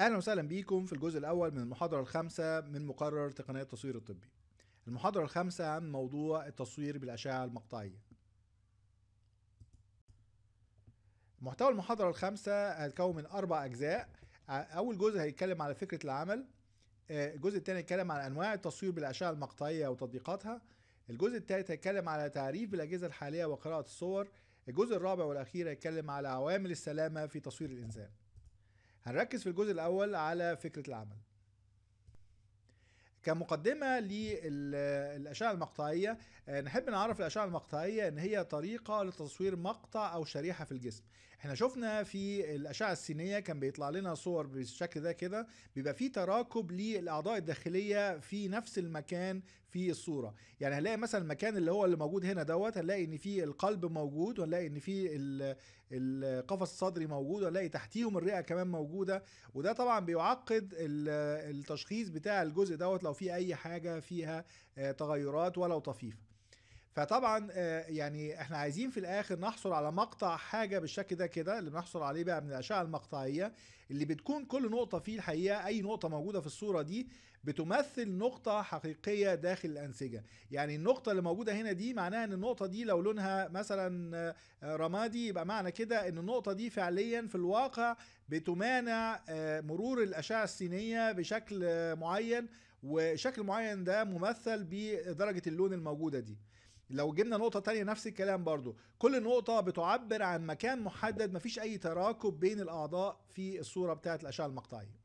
اهلا وسهلا بيكم في الجزء الاول من المحاضره الخامسه من مقرر تقنيه التصوير الطبي المحاضره الخامسه عن موضوع التصوير بالاشعه المقطعيه محتوى المحاضره الخامسه هيتكون من اربع اجزاء اول جزء هيتكلم على فكره العمل آه، الجزء الثاني هيتكلم عن انواع التصوير بالاشعه المقطعيه وتطبيقاتها الجزء الثالث هيتكلم على تعريف بالاجهزه الحاليه وقراءه الصور الجزء الرابع والاخير هيتكلم على عوامل السلامه في تصوير الانسان هنركز في الجزء الاول على فكره العمل كمقدمة للأشعة المقطعية آه، نحب نعرف الأشعة المقطعية إن هي طريقة لتصوير مقطع أو شريحة في الجسم احنا شفنا في الأشعة السينية كان بيطلع لنا صور بالشكل ده كده بيبقى فيه تراكب للأعضاء الداخلية في نفس المكان في الصوره يعني هنلاقي مثلا المكان اللي هو اللي موجود هنا دوت هنلاقي ان في القلب موجود وهنلاقي ان في القفص الصدري موجود وهنلاقي تحتيهم الرئه كمان موجوده وده طبعا بيعقد التشخيص بتاع الجزء دوت لو في اي حاجه فيها آه، تغيرات ولو طفيفه فطبعا آه، يعني احنا عايزين في الاخر نحصل على مقطع حاجه بالشكل ده كده اللي بنحصل عليه بقى من الاشعه المقطعيه اللي بتكون كل نقطه فيه الحقيقه اي نقطه موجوده في الصوره دي بتمثل نقطه حقيقيه داخل الانسجه يعني النقطه اللي موجوده هنا دي معناها ان النقطه دي لو لونها مثلا آه، رمادي يبقى معنى كده ان النقطه دي فعليا في الواقع بتمانع آه، مرور الاشعه السينيه بشكل معين وشكل معين ده ممثل بدرجه اللون الموجوده دي لو جبنا نقطة تانية نفس الكلام برضو كل نقطة بتعبر عن مكان محدد مفيش أي تراكب بين الأعضاء في الصورة بتاعة الأشعة المقطعية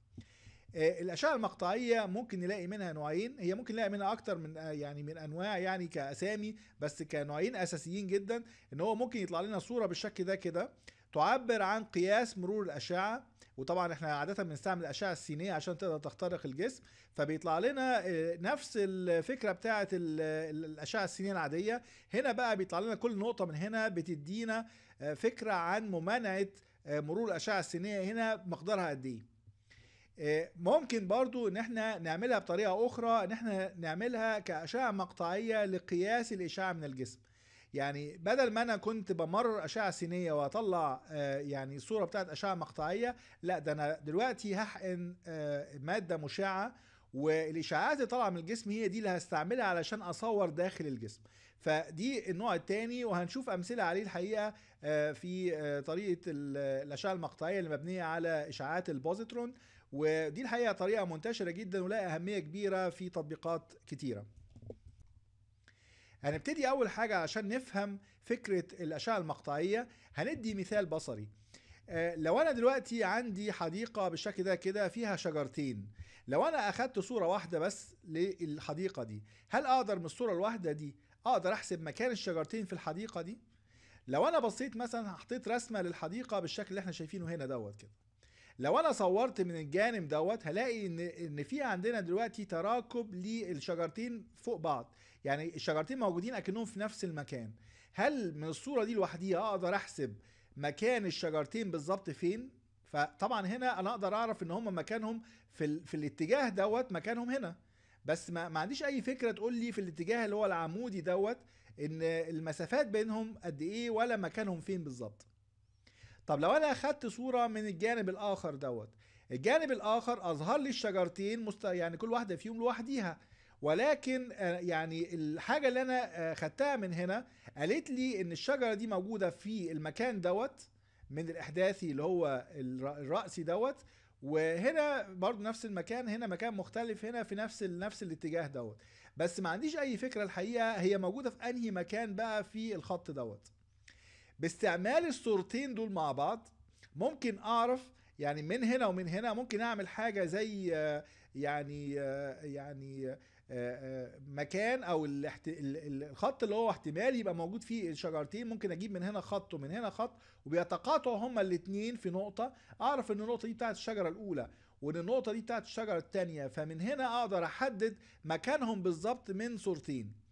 آه، الأشعة المقطعية ممكن نلاقي منها نوعين هي ممكن نلاقي منها أكتر من آه، يعني من أنواع يعني كأسامي بس كنوعين أساسيين جدا إن هو ممكن يطلع لنا صورة بالشكل ده كده تعبر عن قياس مرور الأشعة وطبعا احنا عادة بنستعمل الأشعة السينية عشان تقدر تخترق الجسم فبيطلع لنا آه، نفس الفكرة بتاعة الأشعة السينية العادية هنا بقى بيطلع لنا كل نقطة من هنا بتدينا آه، فكرة عن ممانعة آه، مرور الأشعة السينية هنا مقدارها قد إيه ممكن برضو ان احنا نعملها بطريقة اخرى ان احنا نعملها كأشعة مقطعية لقياس الاشعة من الجسم يعني بدل ما انا كنت بمرر اشعه سينيه واطلع آه، يعني صوره بتاعت اشعه مقطعيه لا ده انا دلوقتي هحقن آه، ماده مشعه والاشعاعات اللي طالعه من الجسم هي دي اللي هستعملها علشان اصور داخل الجسم فدي النوع الثاني وهنشوف امثله عليه الحقيقه آه، في طريقه الاشعه المقطعيه اللي مبنيه على اشعاعات البوزيترون ودي الحقيقه طريقه منتشره جدا ولها اهميه كبيره في تطبيقات كتيره هنبتدي أول حاجة عشان نفهم فكرة الأشعة المقطعية هندي مثال بصري آه، لو انا دلوقتي عندي حديقه بالشكل ده كده فيها شجرتين لو انا اخدت صوره واحده بس للحديقه دي هل اقدر من الصوره الواحده دي اقدر احسب مكان الشجرتين في الحديقه دي لو انا بصيت مثلا حطيت رسمه للحديقه بالشكل اللي احنا شايفينه هنا دوت كده لو انا صورت من الجانب دوت هلاقي ان ان في عندنا دلوقتي تراكب للشجرتين فوق بعض يعني الشجرتين موجودين اكنهم في نفس المكان هل من الصوره دي لوحديها اقدر احسب مكان الشجرتين بالظبط فين فطبعا هنا انا اقدر اعرف ان هم مكانهم في ال... في الاتجاه دوت مكانهم هنا بس ما, ما عنديش اي فكره تقول لي في الاتجاه اللي هو العمودي دوت ان المسافات بينهم قد ايه ولا مكانهم فين بالظبط طب لو انا اخدت صوره من الجانب الاخر دوت الجانب الاخر اظهر لي الشجرتين مست... يعني كل واحده فيهم لوحديها ولكن آه، يعني الحاجه اللي انا آه، خدتها من هنا قالت لي ان الشجره دي موجوده في المكان دوت من الاحداثي اللي هو الراسي دوت وهنا برضو نفس المكان هنا مكان مختلف هنا في نفس نفس الاتجاه دوت بس ما عنديش اي فكره الحقيقه هي موجوده في انهي مكان بقى في الخط دوت باستعمال الصورتين دول مع بعض ممكن اعرف يعني من هنا ومن هنا ممكن اعمل حاجه زي آه، يعني آه، يعني آه، مكان او الخط اللي هو احتمال يبقى موجود فيه الشجرتين ممكن اجيب من هنا خط ومن هنا خط وبيتقاطعوا هما الاثنين في نقطه اعرف ان النقطه دي بتاعت الشجره الاولى وان النقطه دي بتاعت الشجره الثانيه فمن هنا اقدر احدد مكانهم بالظبط من صورتين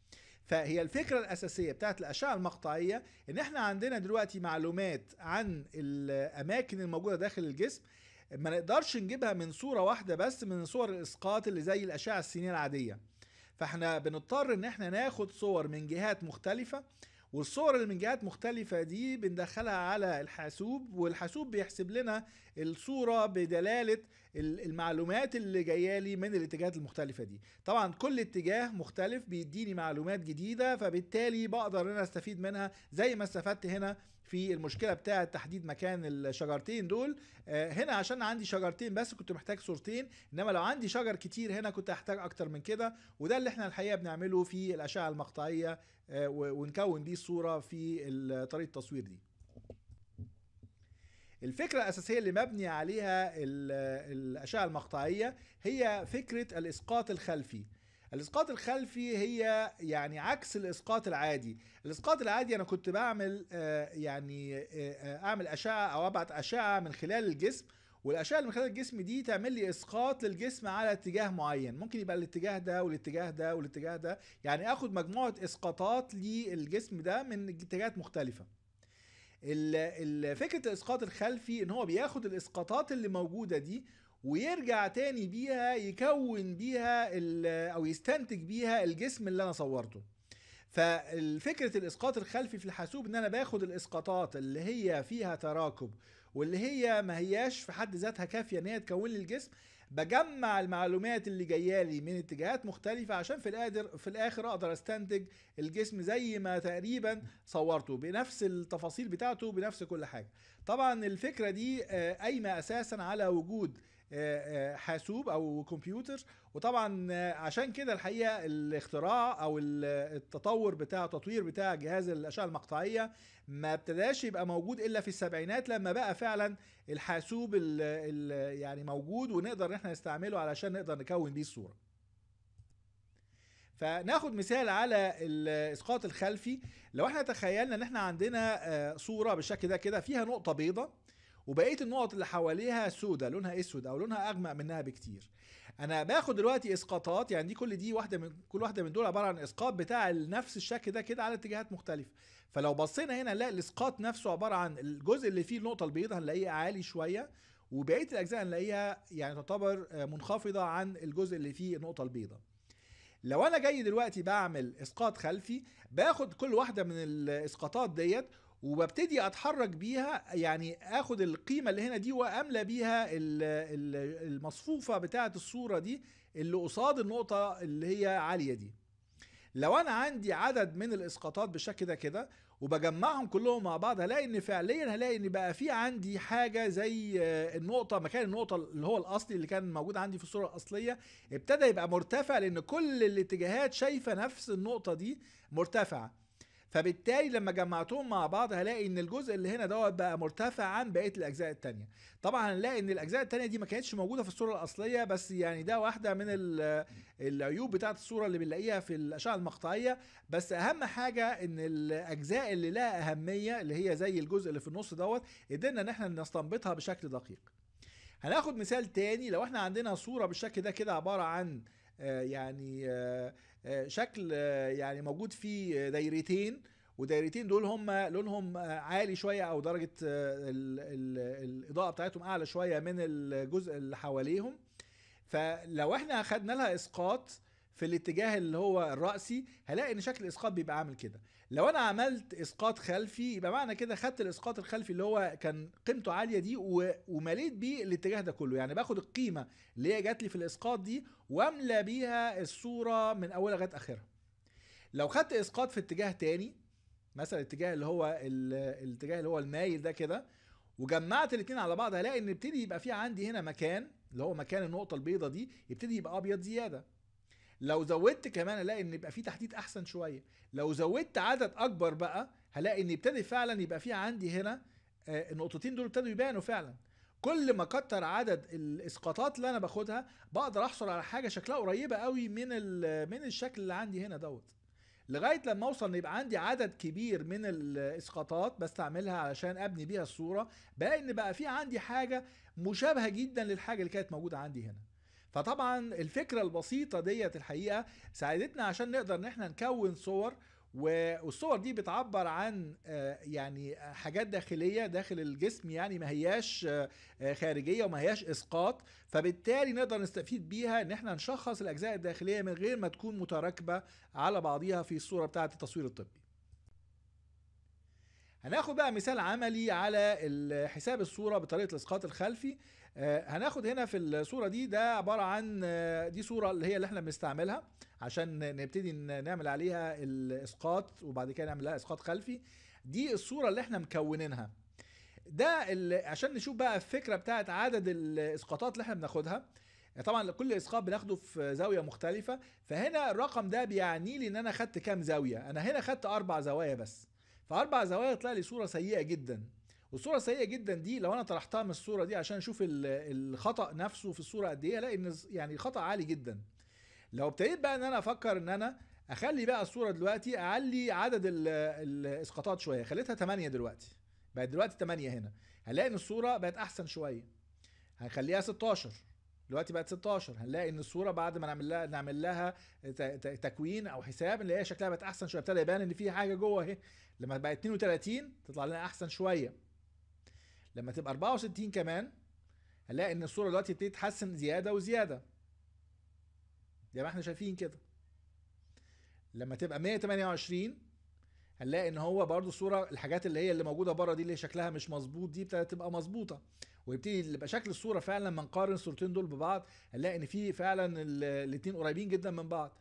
فهي الفكرة الأساسية بتاعت الأشعة المقطعية إن إحنا عندنا دلوقتي معلومات عن الأماكن الموجودة داخل الجسم ما نقدرش نجيبها من صورة واحدة بس من صور الإسقاط اللي زي الأشعة السينية العادية فإحنا بنضطر إن إحنا ناخد صور من جهات مختلفة والصور اللي من جهات مختلفة دي بندخلها على الحاسوب والحاسوب بيحسب لنا الصورة بدلالة المعلومات اللي جاية لي من الاتجاهات المختلفة دي طبعا كل اتجاه مختلف بيديني معلومات جديدة فبالتالي بقدر انا استفيد منها زي ما استفدت هنا في المشكله بتاعه تحديد مكان الشجرتين دول آه، هنا عشان عندي شجرتين بس كنت محتاج صورتين انما لو عندي شجر كتير هنا كنت هحتاج اكتر من كده وده اللي احنا الحقيقه بنعمله في الاشعه المقطعيه آه، ونكون بيه الصوره في طريقه التصوير دي الفكرة الأساسية اللي مبني عليها الأشعة المقطعية هي فكرة الإسقاط الخلفي الاسقاط الخلفي هي يعني عكس الاسقاط العادي الاسقاط العادي انا كنت بعمل آه، يعني آه، آه، اعمل اشعه او ابعت اشعه من خلال الجسم والاشعه اللي من خلال الجسم دي تعمل لي اسقاط للجسم على اتجاه معين ممكن يبقى الاتجاه ده والاتجاه ده والاتجاه ده يعني اخد مجموعه اسقاطات للجسم ده من اتجاهات مختلفه فكره الاسقاط الخلفي ان هو بياخد الاسقاطات اللي موجوده دي ويرجع تاني بيها يكون بيها او يستنتج بيها الجسم اللي انا صورته ففكرة الإسقاط الخلفي في الحاسوب إن أنا باخد الإسقاطات اللي هي فيها تراكب واللي هي ما هياش في حد ذاتها كافية إن هي تكون لي الجسم بجمع المعلومات اللي جايه لي من اتجاهات مختلفه عشان في الآخر في الاخر اقدر استنتج الجسم زي ما تقريبا صورته بنفس التفاصيل بتاعته بنفس كل حاجه طبعا الفكره دي آه، قايمه اساسا على وجود حاسوب او كمبيوتر وطبعا عشان كده الحقيقه الاختراع او التطور بتاع تطوير بتاع جهاز الاشعه المقطعيه ما ابتداش يبقى موجود الا في السبعينات لما بقى فعلا الحاسوب الـ الـ يعني موجود ونقدر ان احنا نستعمله علشان نقدر نكون بيه الصوره فناخد مثال على الاسقاط الخلفي لو احنا تخيلنا ان احنا عندنا آه، صوره بالشكل ده كده فيها نقطه بيضاء وبقيه النقط اللي حواليها سودة لونها اسود او لونها اغمق منها بكتير انا باخد دلوقتي اسقاطات يعني دي كل دي واحده من كل واحده من دول عباره عن اسقاط بتاع نفس الشكل ده كده على اتجاهات مختلفه فلو بصينا هنا نلاقي الاسقاط نفسه عباره عن الجزء اللي فيه النقطه البيضاء هنلاقيه عالي شويه وبقيه الاجزاء هنلاقيها يعني تعتبر آه، منخفضه عن الجزء اللي فيه النقطه البيضاء لو انا جاي دلوقتي بعمل اسقاط خلفي باخد كل واحده من الاسقاطات ديت وببتدي اتحرك بيها يعني اخد القيمه اللي هنا دي واملى بيها المصفوفه بتاعه الصوره دي اللي قصاد النقطه اللي هي عاليه دي لو انا عندي عدد من الاسقاطات بالشكل ده كده وبجمعهم كلهم مع بعض هلاقي ان فعليا هلاقي ان بقى في عندي حاجه زي آه، النقطه مكان النقطه اللي هو الاصلي اللي كان موجود عندي في الصوره الاصليه ابتدى يبقى مرتفع لان كل الاتجاهات شايفه نفس النقطه دي مرتفعه فبالتالي لما جمعتهم مع بعض هلاقي ان الجزء اللي هنا دوت بقى مرتفع عن بقيه الاجزاء الثانيه طبعا هنلاقي ان الاجزاء الثانيه دي ما كانتش موجوده في الصوره الاصليه بس يعني ده واحده من العيوب بتاعه الصوره اللي بنلاقيها في الاشعه المقطعيه بس اهم حاجه ان الاجزاء اللي لها اهميه اللي هي زي الجزء اللي في النص دوت قدرنا ان احنا نستنبطها بشكل دقيق هناخد مثال تاني لو احنا عندنا صورة بالشكل ده كده عبارة عن آه يعني آه آه، شكل آه، يعني موجود فيه دايرتين ودايرتين دول هم لونهم آه، عالي شويه او درجه الاضاءه بتاعتهم اعلى شويه من الجزء اللي حواليهم فلو احنا خدنا لها اسقاط في الاتجاه اللي هو الرأسي هلاقي ان شكل الاسقاط بيبقى عامل كده لو انا عملت اسقاط خلفي يبقى معنى كده خدت الاسقاط الخلفي اللي هو كان قيمته عاليه دي ومليت بيه الاتجاه ده كله يعني باخد القيمه اللي هي جات لي في الاسقاط دي واملى بيها الصوره من اولها لغايه اخرها لو خدت اسقاط في اتجاه تاني مثلا الاتجاه اللي هو الاتجاه اللي هو المايل ده كده وجمعت الاثنين على بعض هلاقي ان يبتدي يبقى في عندي هنا مكان اللي هو مكان النقطه البيضه دي يبتدي يبقى ابيض زياده لو زودت كمان الاقي ان يبقى في تحديد احسن شويه لو زودت عدد اكبر بقى هلاقي ان ابتدي فعلا يبقى في عندي هنا آه، النقطتين دول ابتدوا يبانوا فعلا كل ما كتر عدد الاسقاطات اللي انا باخدها بقدر احصل على حاجه شكلها قريبه قوي من من الشكل اللي عندي هنا دوت لغايه لما اوصل ان يبقى عندي عدد كبير من الاسقاطات بستعملها علشان ابني بيها الصوره بلاقي ان بقى في عندي حاجه مشابهه جدا للحاجه اللي كانت موجوده عندي هنا فطبعا الفكرة البسيطة ديت الحقيقة ساعدتنا عشان نقدر ان احنا نكون صور والصور دي بتعبر عن آه، يعني حاجات داخليه داخل الجسم يعني ما هياش آه، خارجيه وما هياش اسقاط فبالتالي نقدر نستفيد بيها ان احنا نشخص الاجزاء الداخليه من غير ما تكون متراكبه على بعضيها في الصوره بتاعه التصوير الطبي هناخد بقى مثال عملي على حساب الصوره بطريقه الاسقاط الخلفي آه، هناخد هنا في الصوره دي ده عباره عن آه، دي صوره اللي هي اللي احنا بنستعملها عشان نبتدي نعمل عليها الاسقاط وبعد كده نعمل لها اسقاط خلفي دي الصوره اللي احنا مكونينها ده عشان نشوف بقى الفكره بتاعت عدد الاسقاطات اللي احنا بناخدها طبعا كل اسقاط بناخده في زاويه مختلفه فهنا الرقم ده بيعني لي ان انا خدت كام زاويه انا هنا خدت اربع زوايا بس فاربع زوايا طلع لي صوره سيئه جدا والصوره سيئه جدا دي لو انا طرحتها من الصوره دي عشان اشوف الخطا نفسه في الصوره قد ايه الاقي ان يعني خطا عالي جدا لو ابتديت بقى ان انا افكر ان انا اخلي بقى الصوره دلوقتي اعلي عدد الاسقاطات شويه خليتها 8 دلوقتي بقت دلوقتي 8 هنا هنلاقي ان الصوره بقت احسن شويه هنخليها 16 دلوقتي بقت 16 هنلاقي ان الصوره بعد ما نعمل لها نعمل لها تكوين او حساب نلاقيها شكلها بقت احسن شويه ابتدى يبان ان في حاجه جوه اهي لما بقت 32 تطلع لنا احسن شويه لما تبقى 64 كمان هنلاقي ان الصوره دلوقتي ابتدت تتحسن زياده وزياده زي ما احنا شايفين كده لما تبقى 128 هنلاقي ان هو برضو الصوره الحاجات اللي هي اللي موجوده بره دي اللي شكلها مش مظبوط دي ابتدت تبقى مظبوطه ويبتدي يبقى شكل الصوره فعلا لما نقارن الصورتين دول ببعض هنلاقي ان في فعلا الاثنين قريبين جدا من بعض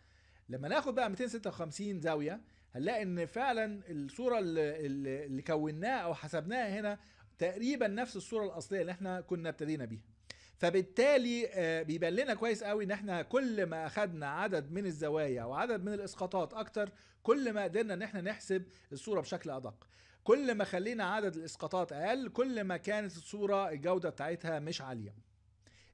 لما ناخد بقى 256 زاويه هنلاقي ان فعلا الصوره اللي, اللي كوناها او حسبناها هنا تقريبا نفس الصوره الاصليه اللي احنا كنا ابتدينا بيها فبالتالي آه، بيبان لنا كويس قوي ان احنا كل ما اخدنا عدد من الزوايا وعدد من الاسقاطات اكتر كل ما قدرنا ان احنا نحسب الصوره بشكل ادق كل ما خلينا عدد الاسقاطات اقل كل ما كانت الصوره الجوده بتاعتها مش عاليه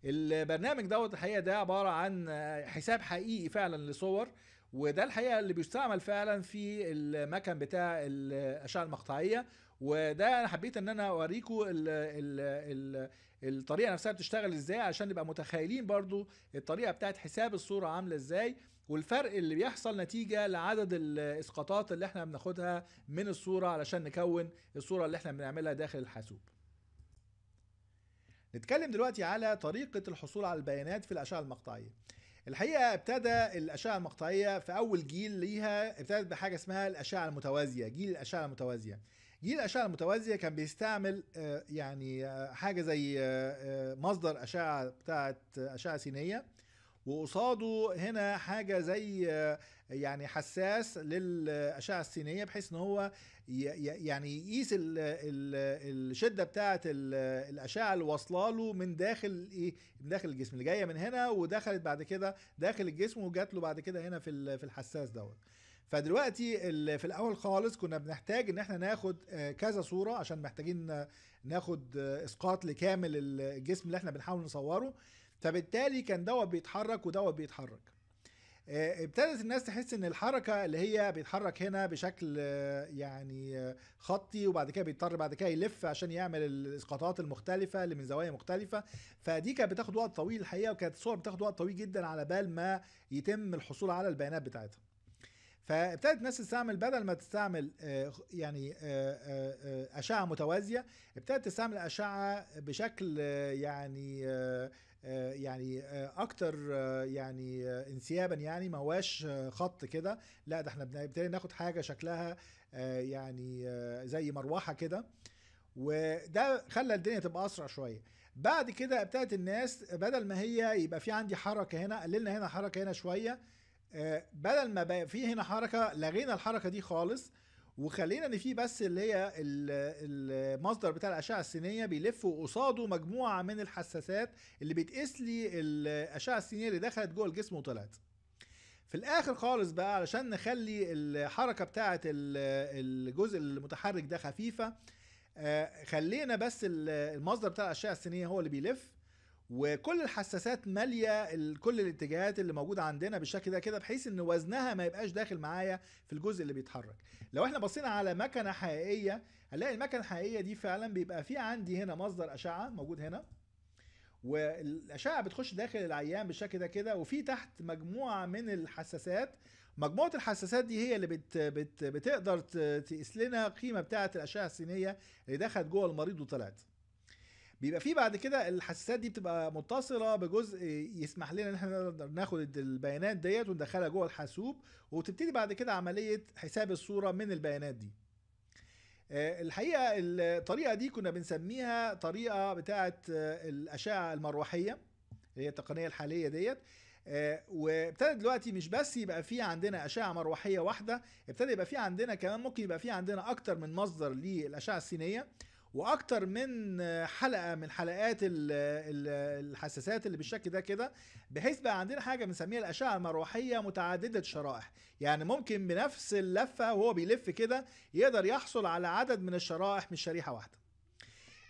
البرنامج دوت الحقيقه ده عباره عن آه، حساب حقيقي فعلا لصور وده الحقيقه اللي بيستعمل فعلا في المكن بتاع الاشعه المقطعيه وده انا حبيت ان انا اوريكم الطريقه نفسها بتشتغل ازاي عشان نبقى متخيلين برضو الطريقه بتاعت حساب الصوره عامله ازاي والفرق اللي بيحصل نتيجه لعدد الاسقاطات اللي احنا بناخدها من الصوره علشان نكون الصوره اللي احنا بنعملها داخل الحاسوب نتكلم دلوقتي على طريقه الحصول على البيانات في الاشعه المقطعيه الحقيقه ابتدى الاشعه المقطعيه في اول جيل ليها ابتدت بحاجه اسمها الاشعه المتوازيه جيل الاشعه المتوازيه جيل الاشعه المتوازيه كان بيستعمل آه، يعني آه، حاجه زي آه، مصدر اشعه بتاعه اشعه سينيه وقصاده هنا حاجه زي يعني حساس للاشعه السينيه بحيث ان هو يعني يقيس الشده بتاعه الاشعه اللي واصله له من داخل ايه من داخل الجسم اللي جايه من هنا ودخلت بعد كده داخل الجسم وجات له بعد كده هنا في في الحساس دوت فدلوقتي في الاول خالص كنا بنحتاج ان احنا ناخد آه، كذا صوره عشان محتاجين آه، ناخد آه، اسقاط لكامل الجسم اللي احنا بنحاول نصوره فبالتالي كان دوت بيتحرك ودوت بيتحرك ابتدت الناس تحس ان الحركه اللي هي بيتحرك هنا بشكل يعني خطي وبعد كده بيضطر بعد كده يلف عشان يعمل الاسقاطات المختلفه اللي من زوايا مختلفه فدي كانت بتاخد وقت طويل الحقيقه وكانت الصور بتاخد وقت طويل جدا على بال ما يتم الحصول على البيانات بتاعتها فابتدت الناس تستعمل بدل ما تستعمل آه، يعني آه، آه، اشعه متوازيه ابتدت تستعمل اشعه بشكل يعني يعني اكتر يعني انسيابا يعني ما هواش خط كده لا ده احنا بنبتدي ناخد حاجه شكلها يعني زي مروحه كده وده خلى الدنيا تبقى اسرع شويه بعد كده ابتدت الناس بدل ما هي يبقى في عندي حركه هنا قللنا هنا حركه هنا شويه آه، بدل ما بقى في هنا حركه لغينا الحركه دي خالص وخلينا ان في بس اللي هي المصدر بتاع الاشعه السينيه بيلف وقصاده مجموعه من الحساسات اللي بتقيس لي الاشعه السينيه اللي دخلت جوه الجسم وطلعت في الاخر خالص بقى علشان نخلي الحركه بتاعه الجزء المتحرك ده خفيفه آه، خلينا بس المصدر بتاع الاشعه السينيه هو اللي بيلف وكل الحساسات ماليه كل الاتجاهات اللي موجوده عندنا بالشكل ده كده بحيث ان وزنها ما يبقاش داخل معايا في الجزء اللي بيتحرك لو احنا بصينا على مكنه حقيقيه هنلاقي المكنه الحقيقيه دي فعلا بيبقى في عندي هنا مصدر اشعه موجود هنا والاشعه بتخش داخل العيان بالشكل ده كده وفي تحت مجموعه من الحساسات مجموعه الحساسات دي هي اللي بت بت بتقدر تقيس لنا قيمة بتاعه الاشعه السينيه اللي دخلت جوه المريض وطلعت بيبقى في بعد كده الحساسات دي بتبقى متصله بجزء يسمح لنا ان احنا ناخد البيانات ديت وندخلها جوه الحاسوب وتبتدي بعد كده عمليه حساب الصوره من البيانات دي آه، الحقيقه الطريقه دي كنا بنسميها طريقه بتاعه آه، الاشعه المروحيه هي التقنيه الحاليه ديت آه، وابتدى دلوقتي مش بس يبقى في عندنا اشعه مروحيه واحده ابتدى يبقى في عندنا كمان ممكن يبقى في عندنا اكتر من مصدر للاشعه السينيه واكتر من حلقه من حلقات الحساسات اللي بالشكل ده كده بحيث بقى عندنا حاجه بنسميها الاشعه المروحيه متعدده الشرائح يعني ممكن بنفس اللفه وهو بيلف كده يقدر يحصل على عدد من الشرائح مش شريحه واحده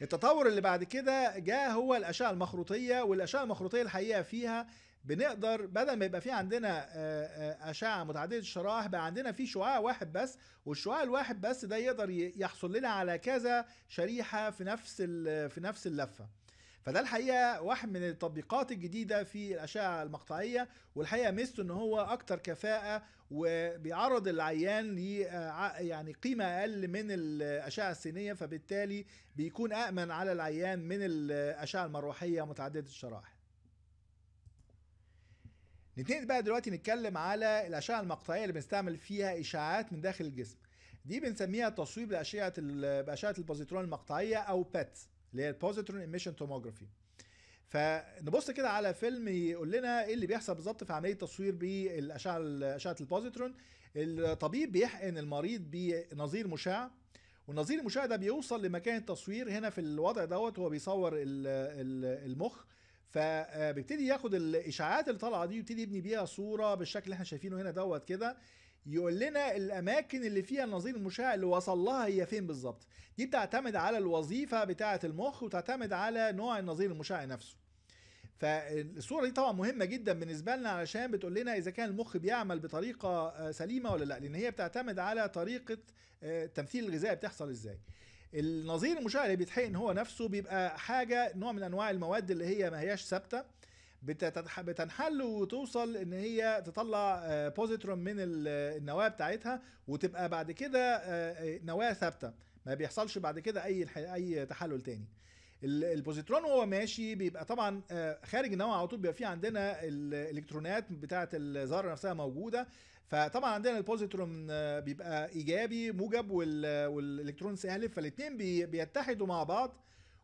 التطور اللي بعد كده جاء هو الأشعة المخروطية والأشعة المخروطية الحقيقة فيها بنقدر بدل ما يبقى في عندنا آه، آه، اشعه متعدده الشرايح بقى عندنا في شعاع واحد بس والشعاع الواحد بس ده يقدر يحصل لنا على كذا شريحه في نفس في نفس اللفه فده الحقيقه واحد من التطبيقات الجديده في الاشعه المقطعيه والحقيقه ميزته ان هو اكتر كفاءه وبيعرض العيان ل آه، يعني قيمه اقل من الاشعه السينيه فبالتالي بيكون امن على العيان من الاشعه المروحيه متعدده الشرائح نبتدي بقى دلوقتي نتكلم على الأشعة المقطعية اللي بنستعمل فيها إشعاعات من داخل الجسم دي بنسميها تصويب بأشعة بأشعة البوزيترون المقطعية أو بات اللي هي البوزيترون إيميشن توموجرافي فنبص كده على فيلم يقول لنا ايه اللي بيحصل بالظبط في عمليه تصوير بالاشعه اشعه البوزيترون الطبيب بيحقن المريض بنظير مشع والنظير المشع ده بيوصل لمكان التصوير هنا في الوضع دوت هو بيصور المخ فبيبتدي ياخد الاشاعات اللي طالعه دي ويبتدي يبني بيها صوره بالشكل اللي احنا شايفينه هنا دوت كده يقول لنا الاماكن اللي فيها النظير المشع اللي وصل لها هي فين بالظبط دي بتعتمد على الوظيفه بتاعه المخ وتعتمد على نوع النظير المشع نفسه فالصوره دي طبعا مهمه جدا بالنسبه لنا علشان بتقول لنا اذا كان المخ بيعمل بطريقه آه، سليمه ولا لا لان هي بتعتمد على طريقه التمثيل آه، الغذائي بتحصل ازاي النظير المشع اللي بيتحقن هو نفسه بيبقى حاجه نوع من انواع المواد اللي هي ما هياش ثابته بتنحل وتوصل ان هي تطلع بوزيترون آه، من النواه بتاعتها وتبقى بعد كده آه، نواه ثابته ما بيحصلش بعد كده اي اي تحلل تاني البوزيترون وهو ماشي بيبقى طبعا آه، خارج النواه على طول بيبقى في عندنا الالكترونات بتاعه الذره نفسها موجوده فطبعا عندنا البوزيترون آه، بيبقى ايجابي موجب والالكترون سالب فالاثنين بيتحدوا مع بعض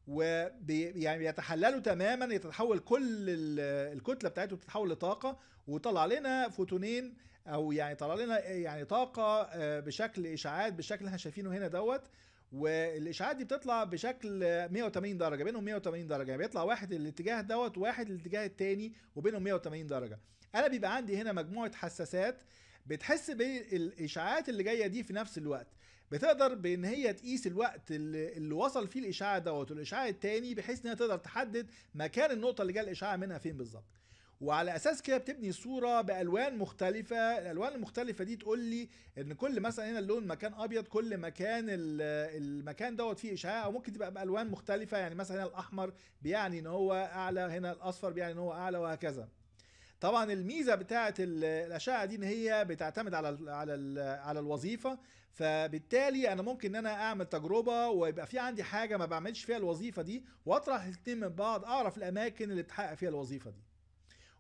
ويعني يعني بيتحللوا تماما يتحول كل الكتله بتاعته بتتحول لطاقه وطلع لنا فوتونين او يعني طلع لنا آه، يعني طاقه آه، بشكل اشعاعات بالشكل اللي احنا شايفينه هنا دوت والاشعاعات دي بتطلع بشكل 180 درجه بينهم 180 درجه يعني بيطلع واحد الاتجاه دوت واحد الاتجاه الثاني وبينهم 180 درجه انا بيبقى عندي هنا مجموعه حساسات بتحس بالاشاعات اللي جايه دي في نفس الوقت بتقدر بان هي تقيس الوقت اللي, اللي وصل فيه الاشعاع دوت والاشعاع التاني بحيث انها تقدر تحدد مكان النقطه اللي جاء الاشعاع منها فين بالظبط وعلى اساس كده بتبني صوره بالوان مختلفه الالوان المختلفه دي تقول لي ان كل مثلا هنا اللون مكان ابيض كل مكان المكان دوت فيه اشعاع او ممكن تبقى بالوان مختلفه يعني مثلا هنا الاحمر بيعني ان هو اعلى هنا الاصفر بيعني ان هو اعلى وهكذا طبعا الميزه بتاعه الاشعه دي ان هي بتعتمد على على على الوظيفه فبالتالي انا ممكن ان انا اعمل تجربه ويبقى في عندي حاجه ما بعملش فيها الوظيفه دي واطرح الاثنين من بعض اعرف الاماكن اللي بتحقق فيها الوظيفه دي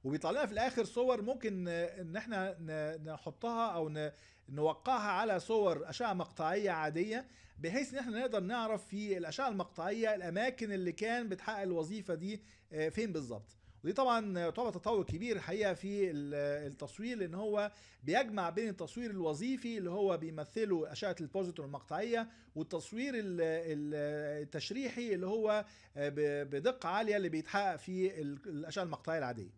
وبيطلع لنا في الاخر صور ممكن ان احنا نحطها او نوقعها على صور اشعه مقطعيه عاديه بحيث ان احنا نقدر نعرف في الاشعه المقطعيه الاماكن اللي كان بتحقق الوظيفه دي آه، فين بالظبط ودي طبعا يعتبر تطور كبير الحقيقه في التصوير لان هو بيجمع بين التصوير الوظيفي اللي هو بيمثله اشعه البوزيتون المقطعيه والتصوير التشريحي اللي هو بدقه عاليه اللي بيتحقق في الاشعه المقطعيه العاديه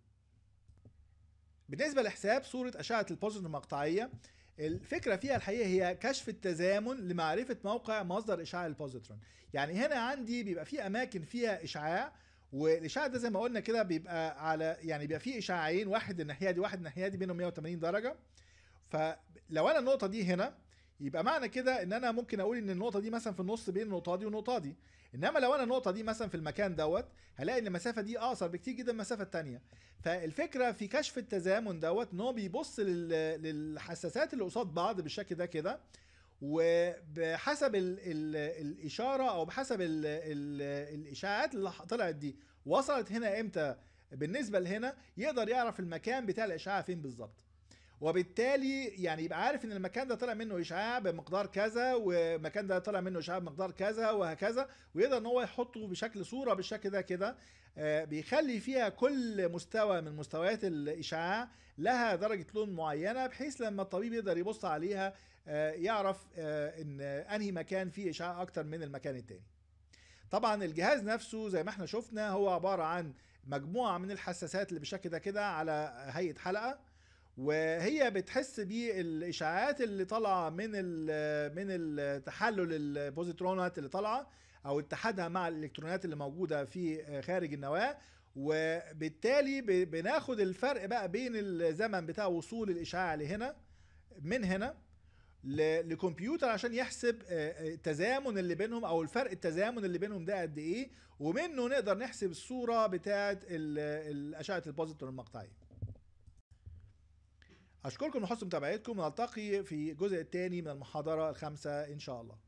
بالنسبه لحساب صوره اشعه البوزيتون المقطعيه الفكرة فيها الحقيقة هي كشف التزامن لمعرفة موقع مصدر إشعاع البوزيترون يعني هنا عندي بيبقى في أماكن فيها إشعاع والاشعاع ده زي ما قلنا كده بيبقى على يعني بيبقى فيه اشعاعين واحد الناحيه دي واحد الناحيه دي بينهم 180 درجه فلو انا النقطه دي هنا يبقى معنى كده ان انا ممكن اقول ان النقطه دي مثلا في النص بين النقطه دي والنقطه دي انما لو انا النقطه دي مثلا في المكان دوت هلاقي ان المسافه دي اقصر بكتير جدا من المسافه الثانيه فالفكره في كشف التزامن دوت ان هو بيبص للحساسات اللي قصاد بعض بالشكل ده كده وبحسب الـ الـ الاشاره او بحسب الـ الـ الاشاعات اللي طلعت دي وصلت هنا امتى بالنسبه لهنا يقدر يعرف المكان بتاع الاشعاع فين بالظبط وبالتالي يعني يبقى عارف ان المكان ده طلع منه اشعاع بمقدار كذا والمكان ده طلع منه اشعاع بمقدار كذا وهكذا ويقدر ان هو يحطه بشكل صوره بالشكل ده كده آه، بيخلي فيها كل مستوى من مستويات الاشعاع لها درجه لون معينه بحيث لما الطبيب يقدر يبص عليها آه، يعرف آه، ان انهي مكان فيه اشعاع اكتر من المكان التاني طبعا الجهاز نفسه زي ما احنا شفنا هو عباره عن مجموعه من الحساسات اللي بالشكل ده كده على هيئه حلقه وهي بتحس بالاشعاعات اللي طالعه من الـ من التحلل البوزيترونات اللي طالعه او اتحادها مع الالكترونات اللي موجوده في آه، خارج النواه وبالتالي بناخد الفرق بقى بين الزمن بتاع وصول الاشعاع لهنا من هنا لكمبيوتر عشان يحسب آه، آه، التزامن اللي بينهم او الفرق التزامن اللي بينهم ده قد ايه ومنه نقدر نحسب الصوره بتاعه اشعه البوزيتون المقطعيه اشكركم لحسن متابعتكم نلتقي في الجزء الثاني من المحاضره الخامسه ان شاء الله